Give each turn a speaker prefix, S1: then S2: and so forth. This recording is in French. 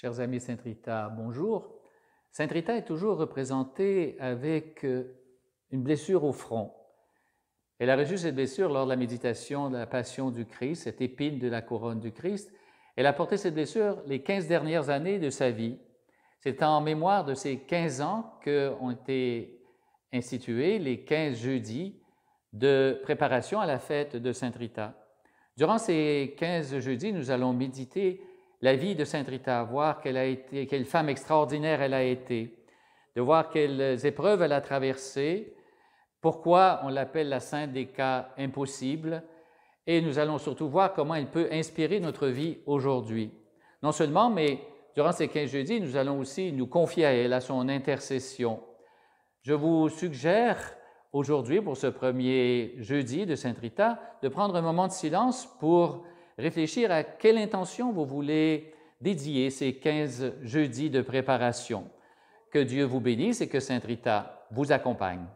S1: Chers amis Saint Rita, bonjour. Saint Rita est toujours représentée avec euh, une blessure au front. Elle a reçu cette blessure lors de la méditation de la Passion du Christ, cette épine de la couronne du Christ. Elle a porté cette blessure les 15 dernières années de sa vie. C'est en mémoire de ces 15 ans qu'ont été institués les 15 jeudis de préparation à la fête de Saint Rita. Durant ces 15 jeudis, nous allons méditer la vie de Sainte Rita, voir qu'elle femme extraordinaire elle a été, de voir quelles épreuves elle a traversées, pourquoi on l'appelle la sainte des cas impossibles, et nous allons surtout voir comment elle peut inspirer notre vie aujourd'hui. Non seulement, mais durant ces 15 jeudis, nous allons aussi nous confier à elle, à son intercession. Je vous suggère aujourd'hui, pour ce premier jeudi de Sainte Rita, de prendre un moment de silence pour réfléchir à quelle intention vous voulez dédier ces 15 jeudis de préparation. Que Dieu vous bénisse et que Sainte Rita vous accompagne.